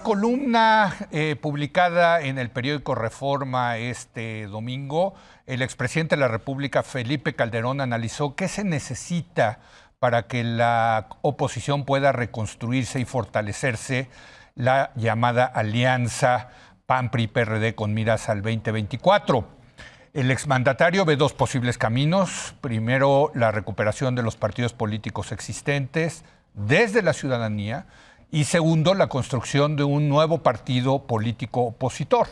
columna eh, publicada en el periódico Reforma este domingo, el expresidente de la República, Felipe Calderón, analizó qué se necesita para que la oposición pueda reconstruirse y fortalecerse la llamada alianza PAN-PRI-PRD con miras al 2024. El exmandatario ve dos posibles caminos. Primero, la recuperación de los partidos políticos existentes desde la ciudadanía y segundo, la construcción de un nuevo partido político opositor.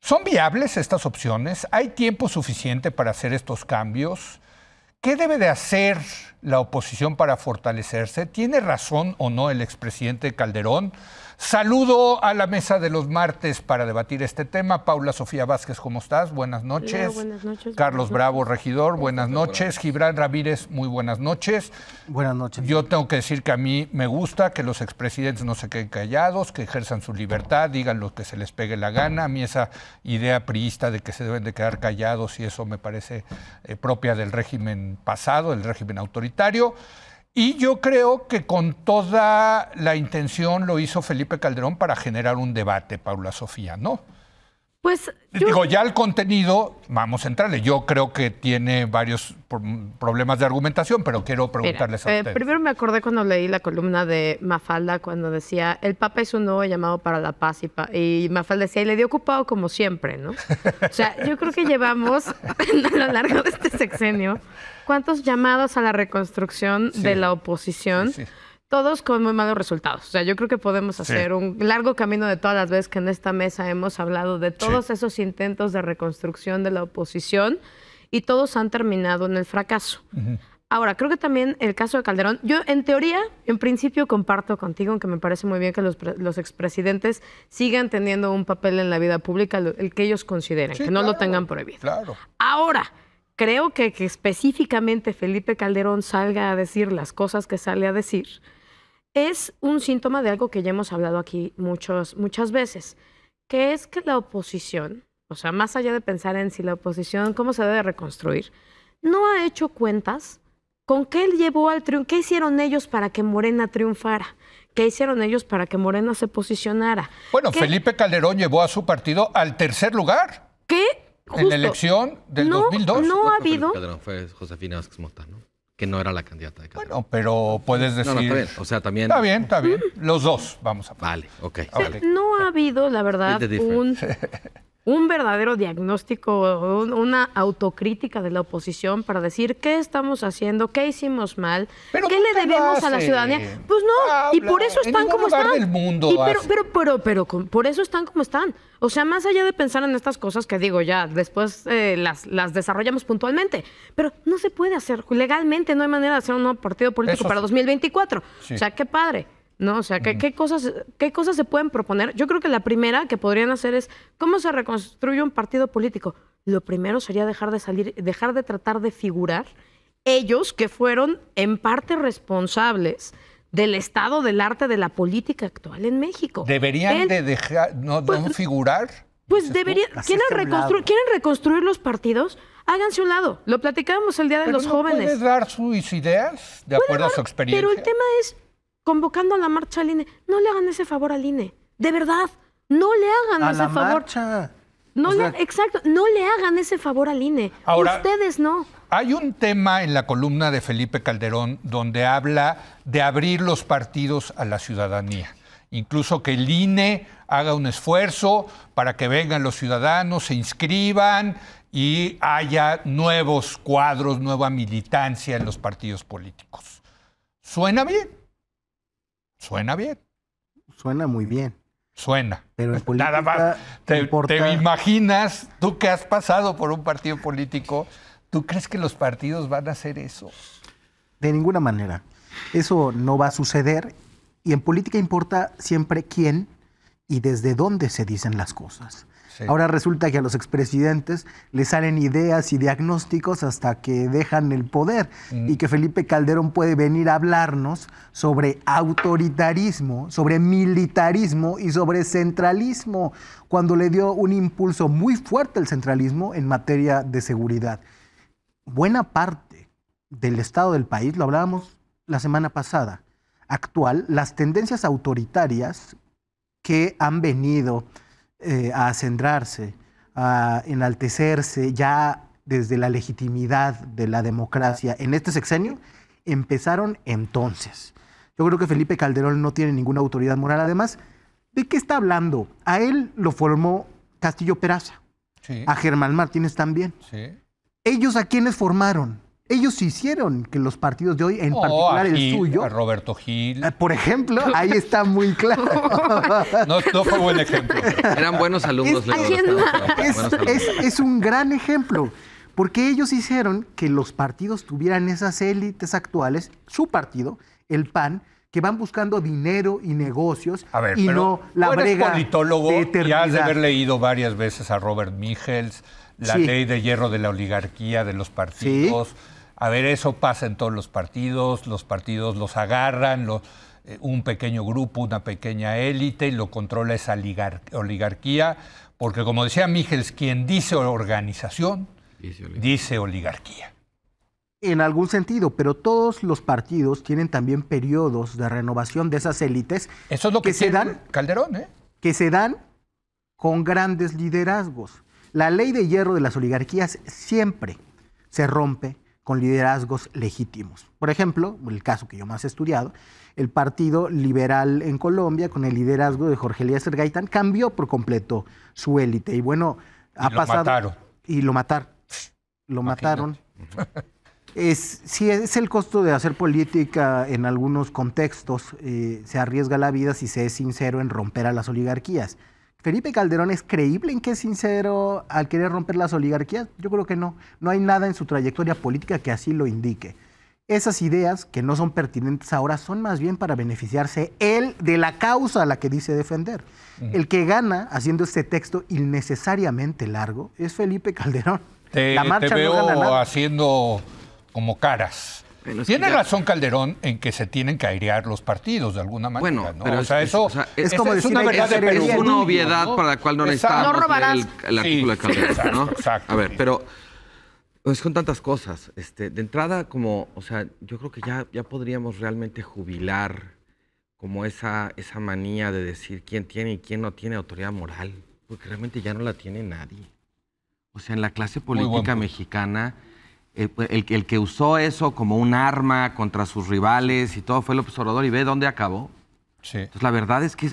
¿Son viables estas opciones? ¿Hay tiempo suficiente para hacer estos cambios? ¿Qué debe de hacer la oposición para fortalecerse. ¿Tiene razón o no el expresidente Calderón? Saludo a la mesa de los martes para debatir este tema. Paula Sofía Vázquez, ¿cómo estás? Buenas noches. noches. Carlos Bravo, regidor, buenas noches. Gibran Ramírez, muy buenas noches. Buenas noches. Yo tengo que decir que a mí me gusta que los expresidentes no se queden callados, que ejerzan su libertad, digan lo que se les pegue la gana. A mí esa idea priista de que se deben de quedar callados y eso me parece eh, propia del régimen pasado, el régimen autoritario y yo creo que con toda la intención lo hizo Felipe Calderón para generar un debate, Paula Sofía, ¿no? Pues digo, ya el contenido, vamos a entrarle. Yo creo que tiene varios problemas de argumentación, pero quiero preguntarles a eh, ustedes. primero me acordé cuando leí la columna de Mafalda cuando decía, el Papa es un nuevo llamado para la paz y, Mafalda decía, y le dio ocupado como siempre, ¿no? O sea, yo creo que llevamos a lo largo de este sexenio cuántos llamados a la reconstrucción de la oposición todos con muy malos resultados. O sea, yo creo que podemos hacer un largo camino de todas las veces que en esta mesa hemos hablado de todos esos intentos de reconstrucción de la oposición y todos han terminado en el fracaso. Ahora, creo que también el caso de Calderón, yo en teoría, en principio comparto contigo, que me parece muy bien que los, los expresidentes sigan teniendo un papel en la vida pública, el que ellos consideren, que no lo tengan prohibido. Claro. Ahora, creo que específicamente Felipe Calderón salga a decir las cosas que sale a decir, es un síntoma de algo que ya hemos hablado aquí muchos, muchas veces, que es que la oposición, o sea, más allá de pensar en si la oposición, cómo se debe reconstruir, no ha hecho cuentas con qué él llevó al triunfo, qué hicieron ellos para que Morena triunfara. ¿Qué hicieron ellos para que Morena se posicionara? Bueno, Felipe Calderón llevó a su partido al tercer lugar. ¿Qué? En la elección del 2002. No ha habido. Fue Josefina Vázquez Mota, ¿no? que no era la candidata de Bueno, pero puedes decir. O sea, también. Está bien, está bien. Los dos, vamos a. Vale, ok. No ha habido, la verdad, un un verdadero diagnóstico, una autocrítica de la oposición para decir qué estamos haciendo, qué hicimos mal, qué le debemos a la ciudadanía. Pues no, y por eso están como están. Del mundo y pero, pero, pero, pero, por eso están como están. O sea, más allá de pensar en estas cosas que digo ya, después eh, las, las desarrollamos puntualmente, pero no se puede hacer legalmente, no hay manera de hacer un nuevo partido político para 2024. O sea, qué padre. ¿no? O sea, ¿qué, cosas, ¿qué cosas se pueden proponer? Yo creo que la primera que podrían hacer es cómo se reconstruye un partido político. Lo primero sería dejar de salir, dejar de tratar de figurar ellos que fueron en parte responsables del estado del arte de la política actual en México. ¿Deberían de dejar, no, pues, figurar? Pues deberían, ¿quieren, ¿quieren reconstruir los partidos? háganse un lado. Lo platicábamos el día de los jóvenes. dar sus ideas de acuerdo a su experiencia? Pero el tema es, convocando a la marcha al INE. No le hagan ese favor al INE. De verdad, no le hagan ese favor. Marcha. No exacto, no le hagan ese favor al INE. Ahora, Ustedes no. Hay un tema en la columna de Felipe Calderón donde habla de abrir los partidos a la ciudadanía. Incluso que el INE haga un esfuerzo para que vengan los ciudadanos, se inscriban y haya nuevos cuadros, nueva militancia en los partidos políticos. Suena bien. Suena bien. Suena muy bien. Suena. Pero en política Nada más. Te, te, imaginas, tú que has pasado por un partido político, ¿tú crees que los partidos van a hacer eso? De ninguna manera. Eso no va a suceder. Y en política importa siempre quién y desde dónde se dicen las cosas. Ahora resulta que a los expresidentes les salen ideas y diagnósticos hasta que dejan el poder y que Felipe Calderón puede venir a hablarnos sobre autoritarismo, sobre militarismo y sobre centralismo, cuando le dio un impulso muy fuerte el centralismo en materia de seguridad. Buena parte del estado del país, lo hablábamos la semana pasada, actual, las tendencias autoritarias que han venido eh, a ascenderse, a enaltecerse ya desde la legitimidad de la democracia en este sexenio, empezaron entonces. Yo creo que Felipe Calderón no tiene ninguna autoridad moral. Además, ¿de qué está hablando? A él lo formó Castillo Peraza, a Germán Martínez también. ¿Ellos a quiénes formaron? Ellos hicieron que los partidos de hoy, en oh, particular el suyo. A eh, Roberto Gil. Eh, por ejemplo, ahí está muy claro. no, no, fue buen ejemplo. Eran buenos alumnos. Es, Es, un gran ejemplo. Porque ellos hicieron que los partidos tuvieran esas élites actuales, su partido, el PAN, que van buscando dinero y negocios a ver, y no la brega eres politólogo de y has de haber leído varias veces a Robert Michels, la ley de hierro de la oligarquía de los partidos. A ver, eso pasa en todos los partidos, los partidos los agarran, eh, un pequeño grupo, una pequeña élite, y lo controla esa oligarquía, porque como decía Mígels, quien dice organización, dice oligarquía. En algún sentido, pero todos los partidos tienen también periodos de renovación de esas élites. Eso es lo que, se dan. Calderón, ¿eh? Que se dan con grandes liderazgos. La ley de hierro de las oligarquías siempre se rompe con liderazgos legítimos. Por ejemplo, el caso que yo más he estudiado, el Partido Liberal en Colombia, con el liderazgo de Jorge Elías Gaitán, cambió por completo su élite. Y bueno, ha pasado. Y lo mataron. Lo mataron. Es, sí, es el costo de hacer política en algunos contextos. Eh, se arriesga la vida si se es sincero en romper a las oligarquías. Felipe Calderón es creíble en que es sincero al querer romper las oligarquías. Yo creo que no. No hay nada en su trayectoria política que así lo indique. Esas ideas que no son pertinentes ahora son más bien para beneficiarse él de la causa a la que dice defender. El que gana haciendo este texto innecesariamente largo es Felipe Calderón. la marcha veo no gana nada. haciendo como caras. Tiene razón Calderón en que se tienen que airear los partidos de alguna manera. Bueno, pero o sea, eso es, una verdad obviedad para la cual no necesitamos no el, artículo de Calderón. ¿no? A ver, pero es pues, con tantas cosas. Este, de entrada, como, o sea, yo creo que ya, ya podríamos realmente jubilar como esa, esa manía de decir quién tiene y quién no tiene autoridad moral, porque realmente ya no la tiene nadie. O sea, en la clase política mexicana eh, pues, el, que usó eso como un arma contra sus rivales y todo fue López Obrador y ve dónde acabó. Entonces, la verdad es que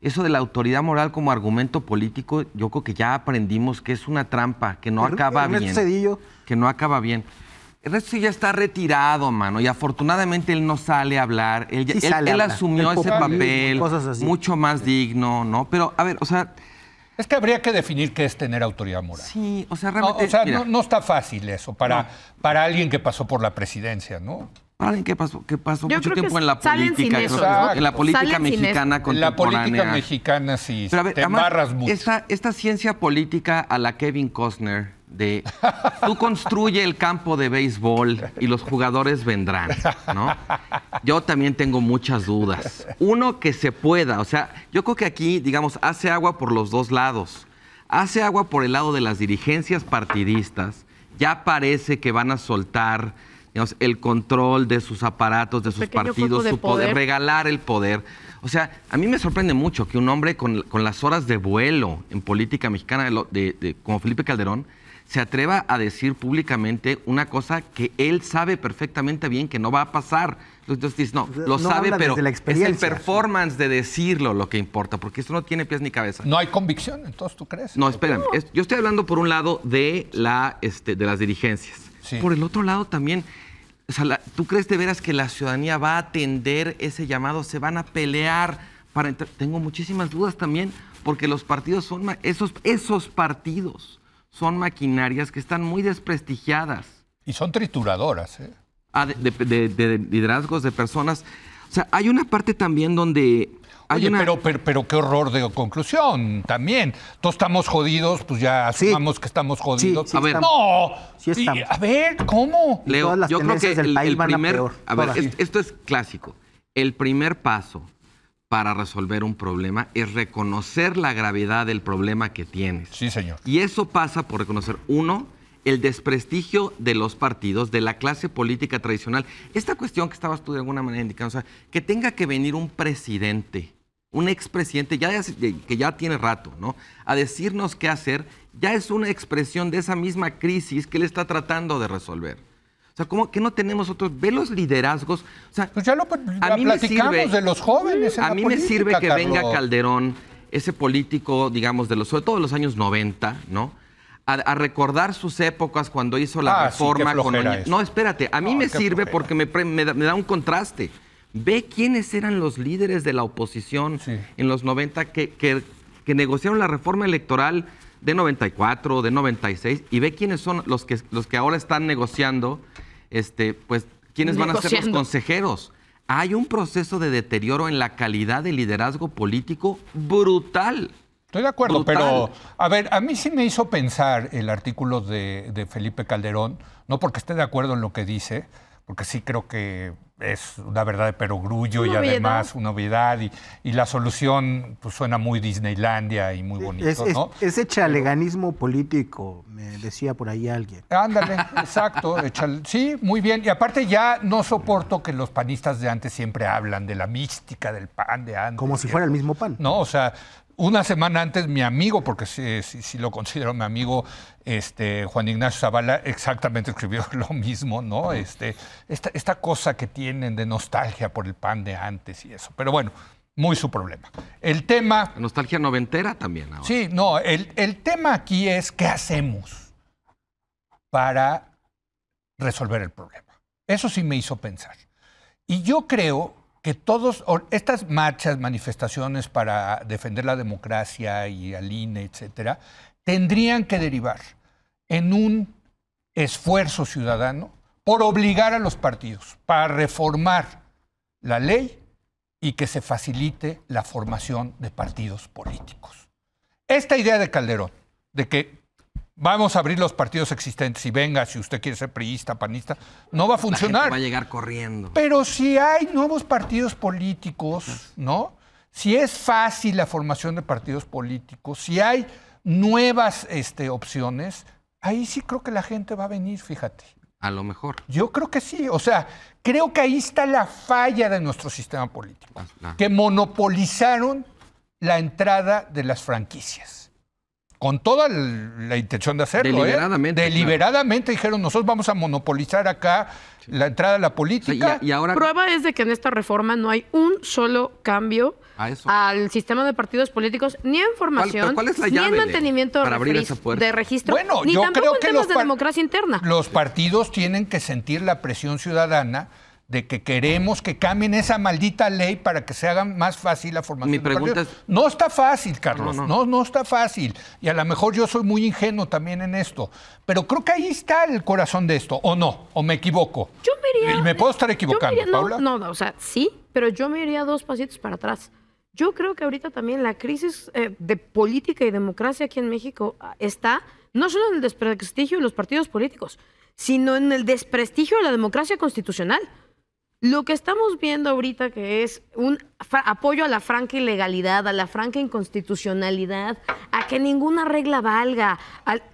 eso de la autoridad moral como argumento político, yo creo que ya aprendimos que es una trampa, que no acaba bien. Que no acaba bien. Ernesto ya está retirado, mano, y afortunadamente él no sale a hablar. Él, él, asumió ese papel, mucho más digno, ¿no? Pero, a ver, o sea, es que habría que definir qué es tener autoridad moral. Sí, o sea, realmente. No, o sea, no, está fácil eso para, para alguien que pasó por la presidencia, ¿no? Alguien que pasó, que pasó mucho tiempo en la política, eso, en la política mexicana contemporánea. En la política mexicana sí, te mucho. Esta, esta ciencia política a la Kevin Costner, de tú construye el campo de béisbol y los jugadores vendrán, ¿no? Yo también tengo muchas dudas. Uno que se pueda, o sea, yo creo que aquí, digamos, hace agua por los dos lados. Hace agua por el lado de las dirigencias partidistas. Ya parece que van a soltar el control de sus aparatos, de sus partidos, regalar el poder. O sea, a mí me sorprende mucho que un hombre con, las horas de vuelo en política mexicana como Felipe Calderón, se atreva a decir públicamente una cosa que él sabe perfectamente bien que no va a pasar. Entonces no, lo sabe, pero es el performance de decirlo lo que importa, porque esto no tiene pies ni cabeza. No hay convicción, entonces tú crees. No, espérame. Yo estoy hablando por un lado de, la, este, de las dirigencias. Por el otro lado también, ¿tú crees de veras que la ciudadanía va a atender ese llamado? ¿Se van a pelear para entrar? Tengo muchísimas dudas también, porque los partidos son esos, esos partidos son maquinarias que están muy desprestigiadas. Y son trituradoras. ¿eh? Ah, de, liderazgos de personas. O sea, hay una parte también donde... Oye, pero, pero, qué horror de conclusión también. Todos estamos jodidos, pues ya asumamos que estamos jodidos. a No, a ver, ¿cómo? Leo, yo creo que el, primer... A, ver, esto es clásico. El primer paso para resolver un problema es reconocer la gravedad del problema que tienes. Sí, señor. Y eso pasa por reconocer, uno, el desprestigio de los partidos, de la clase política tradicional. Esta cuestión que estabas tú de alguna manera indicando, o sea, que tenga que venir un presidente, un expresidente ya que ya tiene rato, ¿no? A decirnos qué hacer, ya es una expresión de esa misma crisis que él está tratando de resolver. O sea, ¿cómo que no tenemos otros? Ve los liderazgos. O sea, pues ya lo a mí platicamos me sirve, de los jóvenes. En a mí me sirve que venga Calderón, ese político, digamos, de los, sobre todo los años 90, ¿no? A, recordar sus épocas cuando hizo la ah, reforma No, espérate, a mí me sirve porque me, me, da, un contraste. Ve quiénes eran los líderes de la oposición en los 90 que negociaron la reforma electoral de 94, de 96, y ve quiénes son los que, los que ahora están negociando, este, pues quiénes van a ser los consejeros. Hay un proceso de deterioro en la calidad de liderazgo político brutal. Estoy de acuerdo, pero a ver, a mí sí me hizo pensar el artículo de, de Felipe Calderón, no porque esté de acuerdo en lo que dice, porque sí creo que es una verdad de perogrullo y además una novedad Y, la solución pues, suena muy Disneylandia y muy bonito, es, es, ¿no? Ese chaleganismo político, me decía por ahí alguien. Ándale, exacto. Sí, muy bien. Y aparte ya no soporto que los panistas de antes siempre hablan de la mística del pan de antes. Como si fuera el mismo pan. No, o sea, una semana antes, mi amigo, porque sí, lo considero mi amigo, este, Juan Ignacio Zavala, exactamente escribió lo mismo, ¿no? Este, esta, cosa que tienen de nostalgia por el pan de antes y eso. Pero bueno, muy su problema. El tema. nostalgia noventera también Sí, no, el, tema aquí es qué hacemos para resolver el problema. Eso sí me hizo pensar. Y yo creo que todas estas marchas, manifestaciones para defender la democracia y al INE, etcétera, tendrían que derivar en un esfuerzo ciudadano por obligar a los partidos para reformar la ley y que se facilite la formación de partidos políticos. Esta idea de Calderón, de que vamos a abrir los partidos existentes y venga, si usted quiere ser priista, panista, no va a funcionar. va a llegar corriendo. Pero si hay nuevos partidos políticos, ¿no? Si es fácil la formación de partidos políticos, si hay nuevas este, opciones, ahí sí creo que la gente va a venir, fíjate. A lo mejor. Yo creo que sí. O sea, creo que ahí está la falla de nuestro sistema político, ah, ah. que monopolizaron la entrada de las franquicias con toda la intención de hacerlo. ¿eh? Deliberadamente. dijeron, nosotros vamos a monopolizar acá la entrada a la política. y, Prueba es de que en esta reforma no hay un solo cambio al sistema de partidos políticos, ni en formación, ni en mantenimiento de, registro, bueno, yo creo que Los partidos tienen que sentir la presión ciudadana de que queremos que cambien esa maldita ley para que se haga más fácil la formación. Mi pregunta No está fácil, Carlos, no no, está fácil. Y a lo mejor yo soy muy ingenuo también en esto, pero creo que ahí está el corazón de esto, o no, o me equivoco. Yo me iría... Y eh, me puedo estar equivocando, Paula. No, no, o sea, sí, pero yo me iría dos pasitos para atrás. Yo creo que ahorita también la crisis eh, de política y democracia aquí en México ah, está no solo en el desprestigio de los partidos políticos, sino en el desprestigio de la democracia constitucional. Lo que estamos viendo ahorita que es un apoyo a la franca ilegalidad, a la franca inconstitucionalidad, a que ninguna regla valga.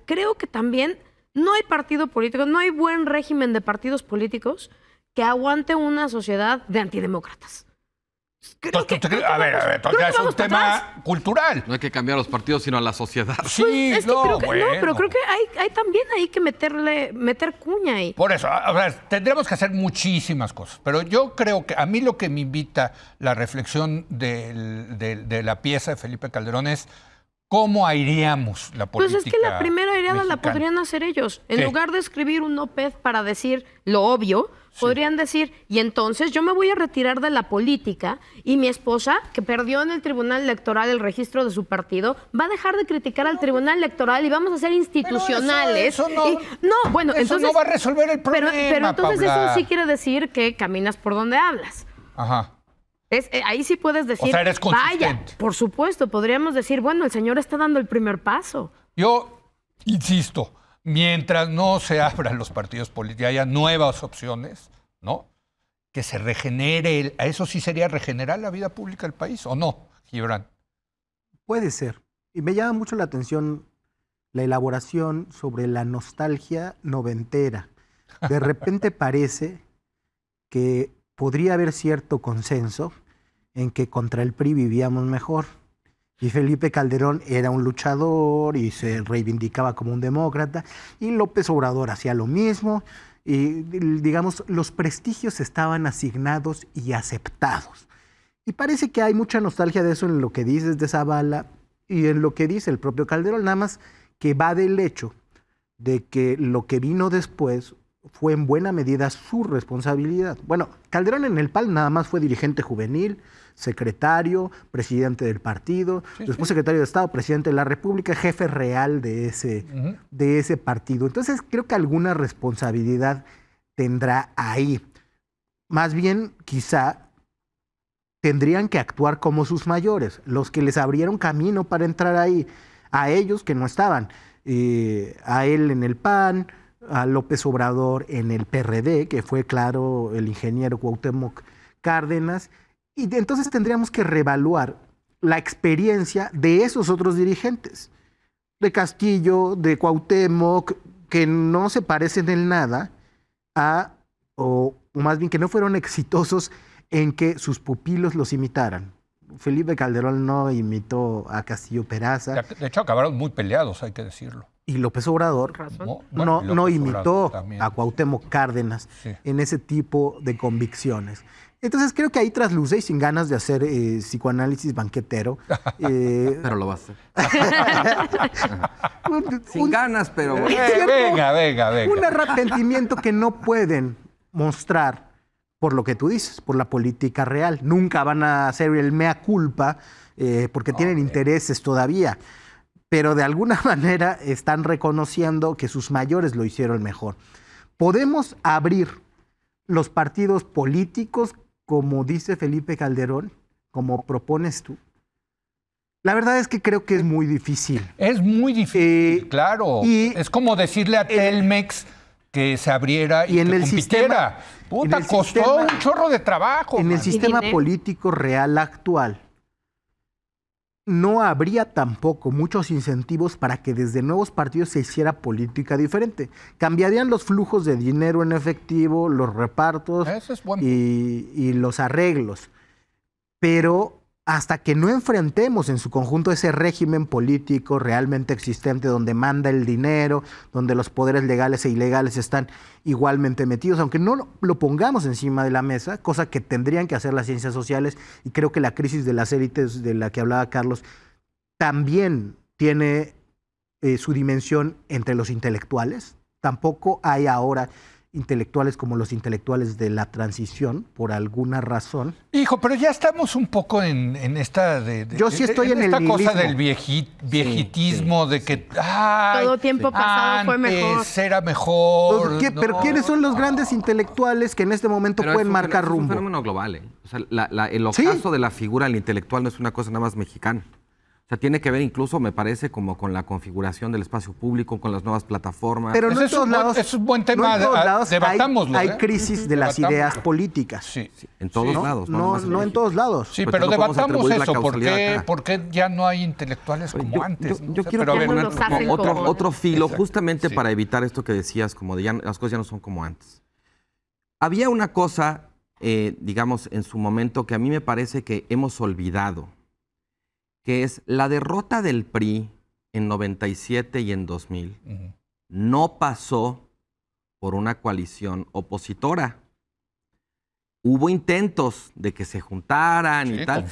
creo que también no hay partido político, no hay buen régimen de partidos políticos que aguante una sociedad de antidemócratas. Pues, a ver, a es un tema cultural. No hay que cambiar los partidos, sino a la sociedad. Sí, pues, es no, pero creo que hay, hay, también ahí que meterle, meter cuña ahí. Por eso, o tendremos que hacer muchísimas cosas. Pero yo creo que a mí lo que me invita la reflexión de la pieza de Felipe Calderón es ¿Cómo aireamos la política? Pues es que la primera aireada la podrían hacer ellos. En lugar de escribir un ópez para decir lo obvio, Podrían decir, y entonces yo me voy a retirar de la política y mi esposa, que perdió en el Tribunal Electoral el registro de su partido, va a dejar de criticar al Tribunal Electoral y vamos a ser institucionales. Eso, no, bueno, va a resolver el problema. Pero, entonces eso sí quiere decir que caminas por donde hablas. Ajá. Es, eh, ahí sí puedes decir, o sea, eres vaya, por supuesto, podríamos decir, bueno, el señor está dando el primer paso. Yo insisto, mientras no se abran los partidos políticos haya nuevas opciones, ¿no? Que se regenere, a eso sí sería regenerar la vida pública del país, ¿o no, Gibran? Puede ser. Y me llama mucho la atención la elaboración sobre la nostalgia noventera. De repente parece que podría haber cierto consenso en que contra el PRI vivíamos mejor. Y Felipe Calderón era un luchador y se reivindicaba como un demócrata. Y López Obrador hacía lo mismo. Y digamos, los prestigios estaban asignados y aceptados. Y parece que hay mucha nostalgia de eso en lo que dices de Zavala y en lo que dice el propio Calderón, nada más que va del hecho de que lo que vino después fue en buena medida su responsabilidad. Bueno, Calderón en el PAL nada más fue dirigente juvenil, secretario, presidente del partido, después secretario de Estado, presidente de la República, jefe real de ese, de ese partido. Entonces creo que alguna responsabilidad tendrá ahí. Más bien, quizá tendrían que actuar como sus mayores, los que les abrieron camino para entrar ahí, a ellos que no estaban, eh, a él en el PAN, a López Obrador en el PRD, que fue claro el ingeniero Cuauhtémoc Cárdenas, y entonces tendríamos que revaluar la experiencia de esos otros dirigentes, de Castillo, de Cuauhtémoc, que no se parecen en nada a, o más bien que no fueron exitosos en que sus pupilos los imitaran. Felipe Calderón no imitó a Castillo Peraza. De hecho, acabaron muy peleados, hay que decirlo y López Obrador no, imitó a Cuauhtémoc Cárdenas en ese tipo de convicciones. Entonces creo que ahí trasluce y sin ganas de hacer eh, psicoanálisis banquetero. Eh, pero lo va a hacer. sin ganas, pero... Eh, venga, venga, venga. Un arrepentimiento que no pueden mostrar por lo que tú dices, por la política real. Nunca van a hacer el mea culpa porque tienen intereses todavía pero de alguna manera están reconociendo que sus mayores lo hicieron mejor. Podemos abrir los partidos políticos, como dice Felipe Calderón, como propones tú. La verdad es que creo que es muy difícil. Es muy difícil, eh, claro. es como decirle a Telmex que se abriera y, en el Sistema, Puta, costó un chorro de trabajo. En el sistema político real actual, no habría tampoco muchos incentivos para que desde nuevos partidos se hiciera política diferente. Cambiarían los flujos de dinero en efectivo, los repartos y, y, los arreglos. Pero hasta que no enfrentemos en su conjunto ese régimen político realmente existente donde manda el dinero, donde los poderes legales e ilegales están igualmente metidos, aunque no lo pongamos encima de la mesa, cosa que tendrían que hacer las ciencias sociales, y creo que la crisis de las élites de la que hablaba Carlos también tiene eh, su dimensión entre los intelectuales. Tampoco hay ahora intelectuales como los intelectuales de la transición, por alguna razón. Hijo, pero ya estamos un poco en, esta de, esta cosa del viejitismo, de que todo tiempo pasado fue mejor. Era mejor. Pues, pero ¿quiénes son los grandes intelectuales que en este momento pueden marcar rumbo? Es un fenómeno global, eh. el ocaso de la figura del intelectual no es una cosa nada más mexicana. O sea, tiene que ver incluso, me parece, como con la configuración del espacio público, con las nuevas plataformas. Pero en todos lados, hay, ¿eh? crisis de las ideas políticas. Sí. en todos lados. No, no, en todos lados. Sí, pues pero, debatamos eso. ¿por qué, ya no hay intelectuales como antes? Yo, quiero poner otro, otro filo, justamente para evitar esto que decías, como de las cosas ya no son como antes. Había una cosa, eh, digamos, en su momento que a mí me parece que hemos olvidado que es la derrota del PRI en 97 y en 2000 no pasó por una coalición opositora. Hubo intentos de que se juntaran y tal,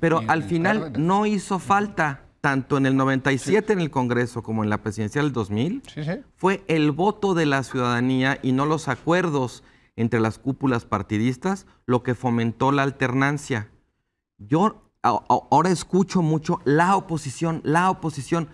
pero al final no hizo falta, tanto en el 97 en el Congreso como en la presidencia del 2000, fue el voto de la ciudadanía y no los acuerdos entre las cúpulas partidistas lo que fomentó la alternancia. Yo ahora escucho mucho la oposición, la oposición.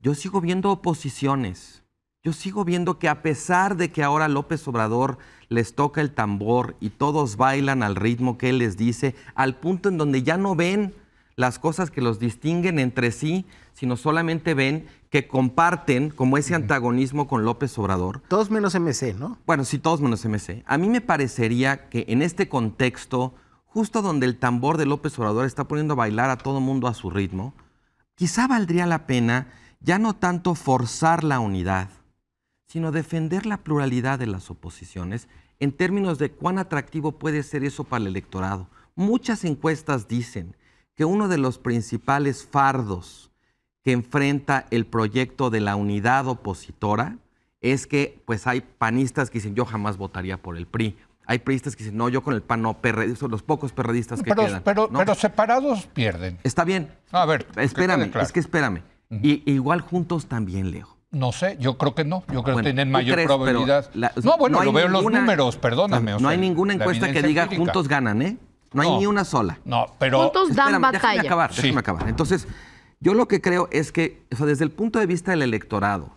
Yo sigo viendo oposiciones. Yo sigo viendo que a pesar de que ahora López Obrador les toca el tambor y todos bailan al ritmo que él les dice, al punto en donde ya no ven las cosas que los distinguen entre sí, sino solamente ven que comparten como ese antagonismo con López Obrador. Todos menos MC, ¿no? Bueno, sí, todos menos MC. A mí me parecería que en este contexto justo donde el tambor de López Obrador está poniendo a bailar a todo mundo a su ritmo, quizá valdría la pena ya no tanto forzar la unidad, sino defender la pluralidad de las oposiciones en términos de cuán atractivo puede ser eso para el electorado. Muchas encuestas dicen que uno de los principales fardos que enfrenta el proyecto de la unidad opositora es que pues hay panistas que dicen yo jamás votaría por el PRI hay periodistas que dicen, no, yo con el PAN no, son los pocos periodistas que pero, Pero, pero separados pierden. Está bien. A ver, espérame, es que espérame. y, e igual juntos también, Leo. No sé, yo creo que no. Yo creo que tienen mayor probabilidad. no, bueno, lo veo en los números, perdóname. No, hay ninguna encuesta que diga juntos ganan, ¿eh? No hay ni una sola. No, pero. Juntos dan batalla. Déjame acabar, déjame acabar. Entonces, yo lo que creo es que, o sea, desde el punto de vista del electorado,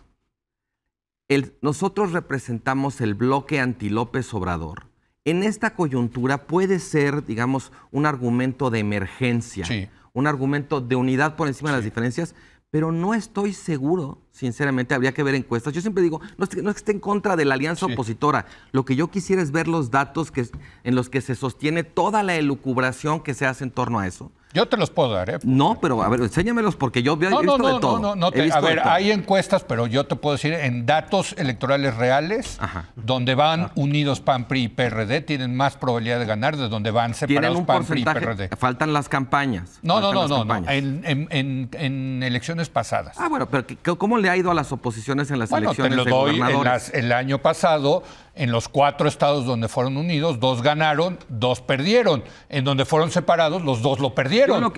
nosotros representamos el bloque anti López Obrador en esta coyuntura puede ser, digamos, un argumento de emergencia, un argumento de unidad por encima de las diferencias, pero no estoy seguro sinceramente, habría que ver encuestas. Yo siempre digo, no, no es que esté en contra de la alianza opositora. Lo que yo quisiera es ver los datos que, en los que se sostiene toda la elucubración que se hace en torno a eso. Yo te los puedo dar, ¿eh? No, pero a ver, enséñamelos porque yo he no, visto no, de todo. No, no, no. a ver, hay encuestas, pero yo te puedo decir en datos electorales reales, donde van unidos PAN, PRI y PRD, tienen más probabilidad de ganar de donde van separados PAN, PRI y PRD. Faltan las campañas. No, no, no, no. En, en, elecciones pasadas. Ah, bueno, pero ¿cómo le ha ido a las oposiciones en las elecciones de gobernadores el año pasado, en los cuatro estados donde fueron unidos, dos ganaron, dos perdieron. En donde fueron separados, los dos lo perdieron.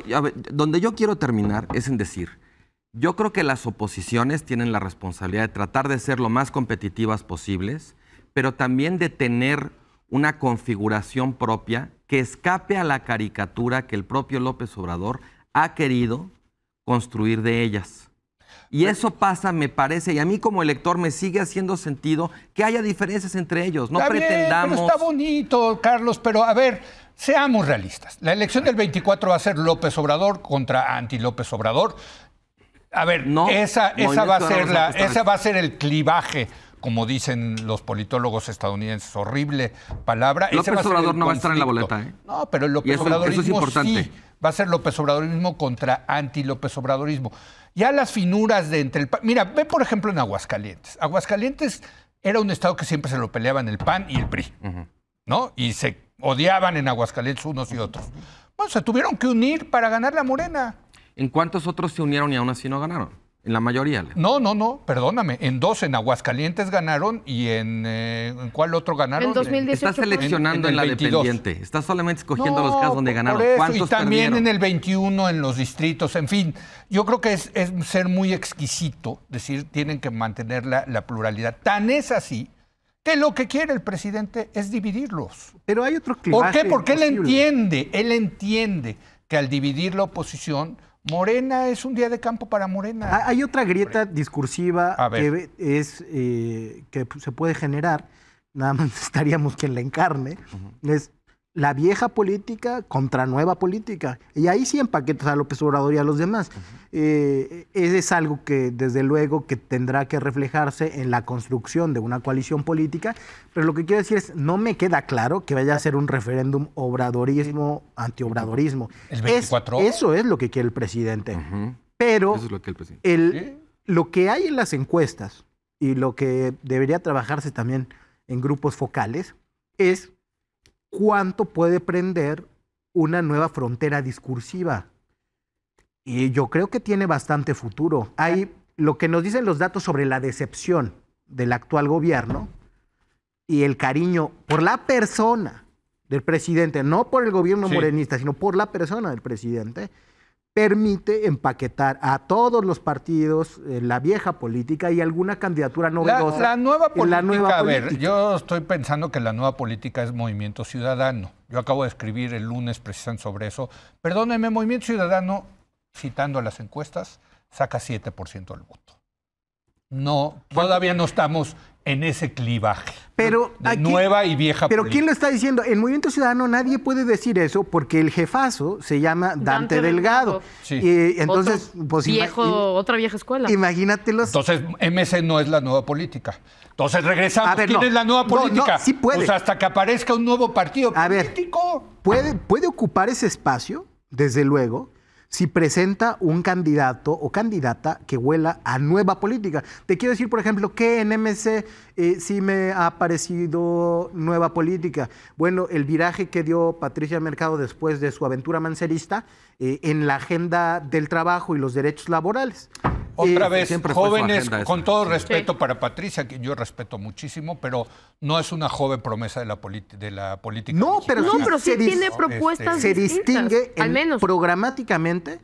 donde yo quiero terminar es en decir, yo creo que las oposiciones tienen la responsabilidad de tratar de ser lo más competitivas posibles, pero también de tener una configuración propia que escape a la caricatura que el propio López Obrador ha querido construir de ellas. Y eso pasa, me parece, y a mí como elector me sigue haciendo sentido que haya diferencias entre ellos. No pretendamos. está bonito, Carlos, pero a ver, seamos realistas. La elección del 24 va a ser López Obrador contra anti López Obrador. A ver, no, esa, va a ser esa va a ser el clivaje como dicen los politólogos estadounidenses, horrible palabra. López Obrador no va a estar en la boleta. ¿eh? No, pero el López eso, es importante va a ser López Obradorismo contra anti-López Obradorismo. Ya las finuras de entre el PAN. Mira, ve por ejemplo en Aguascalientes. Aguascalientes era un estado que siempre se lo peleaban el PAN y el PRI, ¿no? Y se odiaban en Aguascalientes unos y otros. Bueno, se tuvieron que unir para ganar la Morena. ¿En cuántos otros se unieron y aún así no ganaron? En la mayoría. No, no, no, perdóname. En dos, en Aguascalientes ganaron y en, eh, ¿en cuál otro ganaron? En 2018. Estás seleccionando en, la dependiente. Estás solamente escogiendo los casos donde ganaron. y también en el 21, en los distritos. En fin, yo creo que es, ser muy exquisito decir, tienen que mantener la, pluralidad. Tan es así que lo que quiere el presidente es dividirlos. Pero hay otro clima. ¿Por qué? Porque él entiende, él entiende que al dividir la oposición Morena es un día de campo para Morena. Ah, hay otra grieta discursiva que, es, eh, que se puede generar, nada más estaríamos quien la encarne, es la vieja política contra nueva política. Y ahí sí empaquetas a López Obrador y a los demás. Eh, es algo que desde luego que tendrá que reflejarse en la construcción de una coalición política. Pero lo que quiero decir es, no me queda claro que vaya a ser un referéndum obradorismo, antiobradorismo. El 24 Eso es lo que quiere el presidente. Pero el lo que hay en las encuestas y lo que debería trabajarse también en grupos focales es cuánto puede prender una nueva frontera discursiva. Y yo creo que tiene bastante futuro. Hay lo que nos dicen los datos sobre la decepción del actual gobierno y el cariño por la persona del presidente, no por el gobierno morenista, sino por la persona del presidente, permite empaquetar a todos los partidos eh, la vieja política y alguna candidatura novedosa. La, nueva política, a ver, yo estoy pensando que la nueva política es movimiento ciudadano. Yo acabo de escribir el lunes precisamente sobre eso. Perdóneme, movimiento ciudadano, citando las encuestas, saca 7% del voto. No, todavía no estamos en ese clivaje. Pero nueva y vieja. Pero ¿quién lo está diciendo? El Movimiento Ciudadano nadie puede decir eso porque el jefazo se llama Dante, Delgado. Y entonces, pues, otra vieja escuela. Imagínatelo. Entonces, MC no es la nueva política. Entonces regresamos. ¿Quién es la nueva política? puede. Pues hasta que aparezca un nuevo partido político. ¿puede, puede ocupar ese espacio, desde luego si presenta un candidato o candidata que huela a nueva política. Te quiero decir, por ejemplo, que en MC eh, sí me ha parecido nueva política. Bueno, el viraje que dio Patricia Mercado después de su aventura mancerista eh, en la agenda del trabajo y los derechos laborales. Otra eh, vez, jóvenes, con todo respeto para Patricia, que yo respeto muchísimo, pero no es una joven promesa de la, política. No, pero, sí tiene propuestas. se distingue programáticamente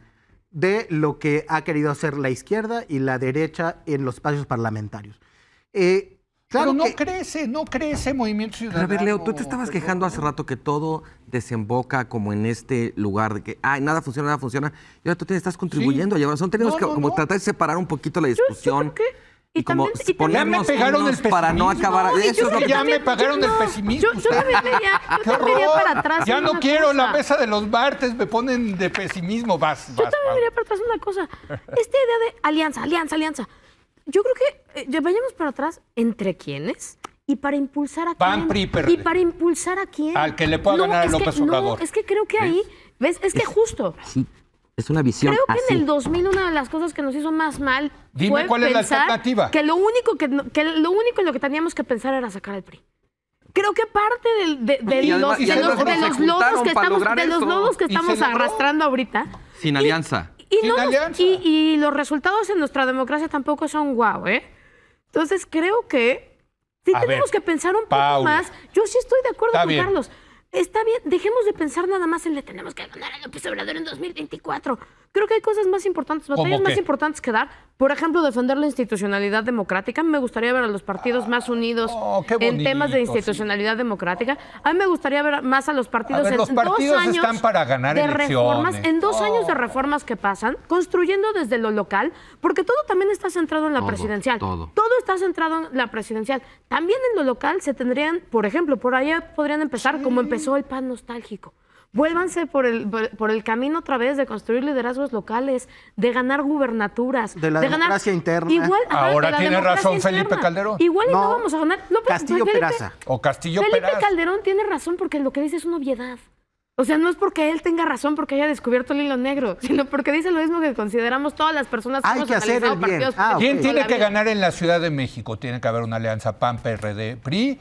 de lo que ha querido hacer la izquierda y la derecha en los espacios parlamentarios. Eh, Claro no crece, no crece Movimiento Ciudadano. a ver, Leo, tú te estabas quejando hace rato que todo desemboca como en este lugar de que, ay, nada funciona, nada funciona. Y ahora tú estás contribuyendo. Sí. son tenemos que como tratar de separar un poquito la discusión. Yo, y, como ponernos... me para no acabar. eso lo que ya me pagaron el pesimismo. Yo, yo también yo para atrás. Ya no quiero la mesa de los martes, me ponen de pesimismo. Vas, yo también veía para atrás una cosa. Esta idea de alianza, alianza, alianza. Yo creo que eh, vayamos para atrás. ¿Entre quiénes? y para impulsar a quién y para impulsar a quién al que le pueda ganar a López Obrador no, es que creo que ahí ves es, que justo es una visión creo que en el 2000 una de las cosas que nos hizo más mal dime fue cuál es la que lo único que, lo único en lo que teníamos que pensar era sacar al PRI Creo que parte de, los, que estamos, de los lodos que estamos arrastrando ahorita. Sin alianza. Y, no, y, los resultados en nuestra democracia tampoco son guau, ¿eh? Entonces creo que sí tenemos que pensar un poco más. Yo sí estoy de acuerdo con Carlos. Está bien, dejemos de pensar nada más en le tenemos que ganar a López Obrador en 2024. Creo que hay cosas más importantes, batallas más importantes que dar. Por ejemplo, defender la institucionalidad democrática. Me gustaría ver a los partidos más unidos oh, en temas de institucionalidad democrática. A mí me gustaría ver más a los partidos en dos años están para ganar de reformas, en dos oh. años de reformas que pasan, construyendo desde lo local, porque todo también está centrado en la presidencial. Todo. está centrado en la presidencial. También en lo local se tendrían, por ejemplo, por allá podrían empezar como soy pan nostálgico. Vuélvanse por el, por el camino otra vez de construir liderazgos locales, de ganar gubernaturas. De la de democracia interna. Ahora tiene razón Felipe Calderón. Igual y no, vamos a ganar. No, pues, Castillo Peraza. O Castillo Felipe Calderón tiene razón porque lo que dice es una obviedad. O sea, no es porque él tenga razón porque haya descubierto el hilo negro, sino porque dice lo mismo que consideramos todas las personas que Hay que hacer el bien. Ah, ¿Quién tiene que ganar en la Ciudad de México? Tiene que haber una alianza PAN, PRD, PRI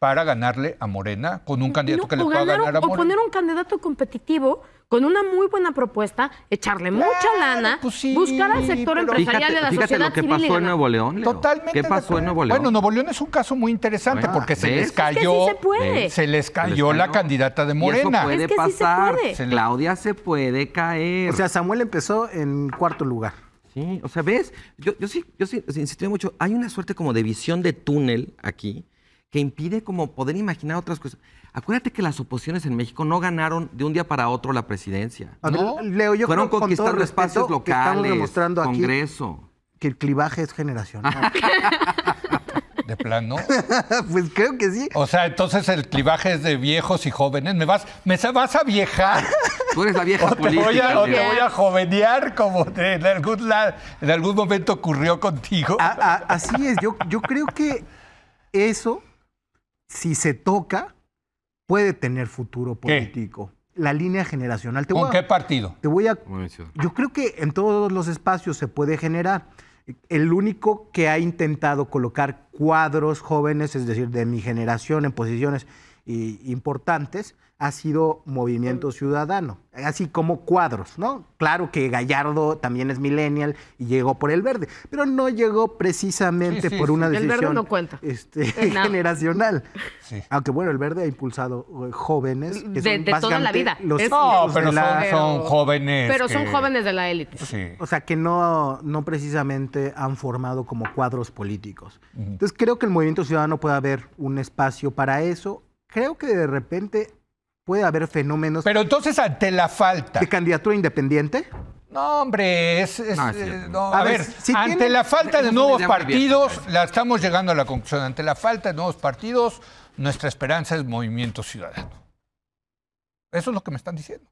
para ganarle a Morena con un candidato que le pueda ganar, a Morena. O poner un candidato competitivo con una muy buena propuesta, echarle mucha lana, pues buscar al sector empresarial de la fíjate lo que pasó en Nuevo León. Totalmente. ¿Qué pasó en Nuevo León? Bueno, Nuevo León es un caso muy interesante porque se les cayó, se, puede. les cayó la candidata de Morena. Y eso puede pasar. Sí se puede. Claudia se puede caer. O sea, Samuel empezó en cuarto lugar. Sí, o sea, ves, yo, sí, yo sí, insisto mucho. Hay una suerte como de visión de túnel aquí que impide como poder imaginar otras cosas. Acuérdate que las oposiciones en México no ganaron de un día para otro la presidencia. ¿no? Leo, yo Fueron creo, conquistando espacios locales, el Congreso. que el clivaje es generacional. ¿De plano? pues creo que sí. O sea, entonces el clivaje es de viejos y jóvenes. ¿Me vas, me vas a viejar? Tú eres la vieja política. Te voy a, te voy a jovenear como en, algún, momento ocurrió contigo. Ah, ah, así es. Yo, yo creo que eso si se toca, puede tener futuro político. La línea generacional. ¿Con qué partido? Te voy a. Yo creo que en todos los espacios se puede generar. El único que ha intentado colocar cuadros jóvenes, es decir, de mi generación, en posiciones importantes ha sido Movimiento Ciudadano, así como cuadros, ¿no? Claro que Gallardo también es millennial y llegó por el verde, pero no llegó precisamente por una decisión este, no cuenta. generacional. Aunque bueno, el verde ha impulsado eh, jóvenes de, toda la vida. pero son, jóvenes. Pero son jóvenes de la élite. O sea que no, no precisamente han formado como cuadros políticos. Entonces creo que el Movimiento Ciudadano puede haber un espacio para eso creo que de repente puede haber fenómenos. Pero entonces ante la falta. ¿De candidatura independiente? No, hombre, es. Eh, a, ver, ante la falta de nuevos partidos, la estamos llegando a la conclusión. Ante la falta de nuevos partidos, nuestra esperanza es movimiento ciudadano. Eso es lo que me están diciendo.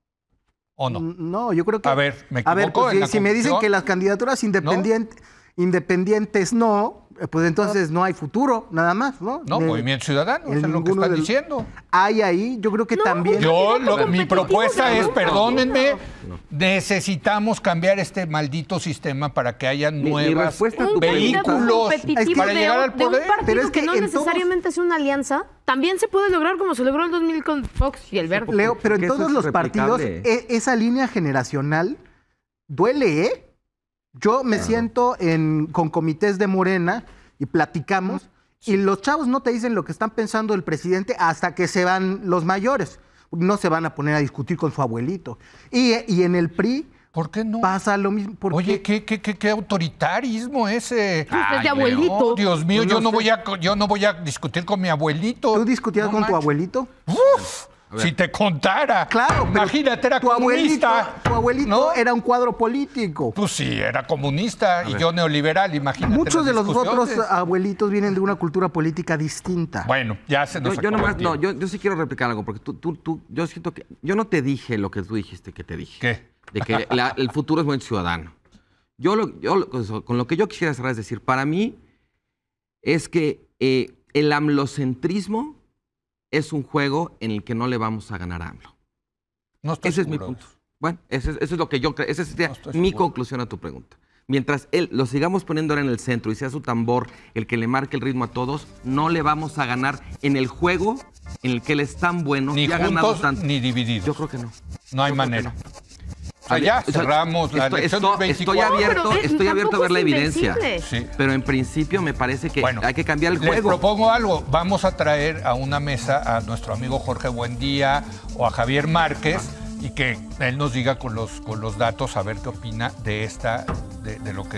¿O no? Mm, no, yo creo que. A ver, me equivoco. A ver, pues, si, me dicen que las candidaturas independientes independientes no, eh, pues entonces no hay futuro, nada más, ¿no? No, Movimiento Ciudadano, es lo que están diciendo. Hay ahí, yo creo que también... mi propuesta es, perdónenme, necesitamos cambiar este maldito sistema para que haya nuevas vehículos para llegar al poder. Pero es que, no necesariamente es una alianza también se puede lograr como se logró en 2000 con Fox y el Verde. Leo, pero en todos los partidos e, esa línea generacional duele, ¿eh? Yo me siento en, con comités de Morena y platicamos. Y los chavos no te dicen lo que están pensando el presidente hasta que se van los mayores. No se van a poner a discutir con su abuelito. Y, en el PRI. Pasa lo mismo. Oye, ¿qué, qué, qué, autoritarismo ese. es de abuelito. Dios mío, yo no, voy a, yo no voy a discutir con mi abuelito. ¿Tú discutías con tu abuelito? ¡Uf! Si te contara. Claro, imagínate, era tu comunista. tu abuelito ¿no? era un cuadro político. Pues sí, era comunista y yo neoliberal, imagínate. Muchos de los otros abuelitos vienen de una cultura política distinta. Bueno, ya se nos yo, yo No, yo, yo, sí quiero replicar algo, porque tú, yo siento que. Yo no te dije lo que tú dijiste que te dije. ¿Qué? De que el futuro es buen ciudadano. Yo, lo, yo, con lo que yo quisiera cerrar es decir, para mí es que eh, el amlocentrismo es un juego en el que no le vamos a ganar a AMLO. No ese es mi punto. Bueno, eso es, lo que yo creo. Esa mi conclusión a tu pregunta. Mientras él lo sigamos poniendo ahora en el centro y sea su tambor el que le marque el ritmo a todos, no le vamos a ganar en el juego en el que él es tan bueno ni y ha ganado tanto. Ni divididos. Yo creo que no. No hay manera ya cerramos la estoy, elección estoy, abierto, estoy abierto a ver la evidencia. Pero en principio me parece que hay que cambiar el juego. propongo algo. Vamos a traer a una mesa a nuestro amigo Jorge Buendía o a Javier Márquez ah. y que él nos diga con los, con los datos a ver qué opina de esta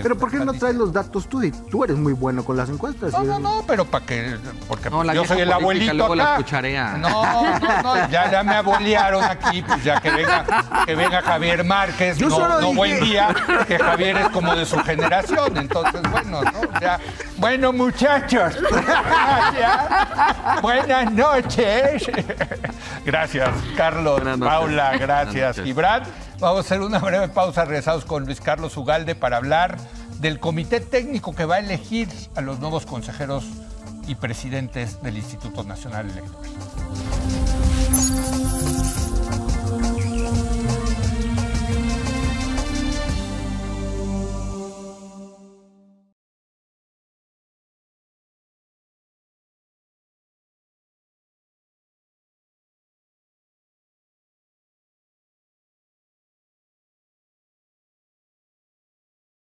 pero ¿por qué no traes los datos tú? Tú eres muy bueno con las encuestas. No, no, no, pero para que... Porque yo soy el abuelito acá. No, no, no, ya, me abolearon aquí, pues ya que venga, que venga Javier Márquez. no, no buen día, que Javier es como de su generación, entonces bueno, ¿no? Ya. Bueno, muchachos, gracias. Buenas noches. Gracias, Carlos, Paula, gracias, y Brad Vamos a hacer una breve pausa, regresados con Luis Carlos Ugalde para hablar del comité técnico que va a elegir a los nuevos consejeros y presidentes del Instituto Nacional Electoral.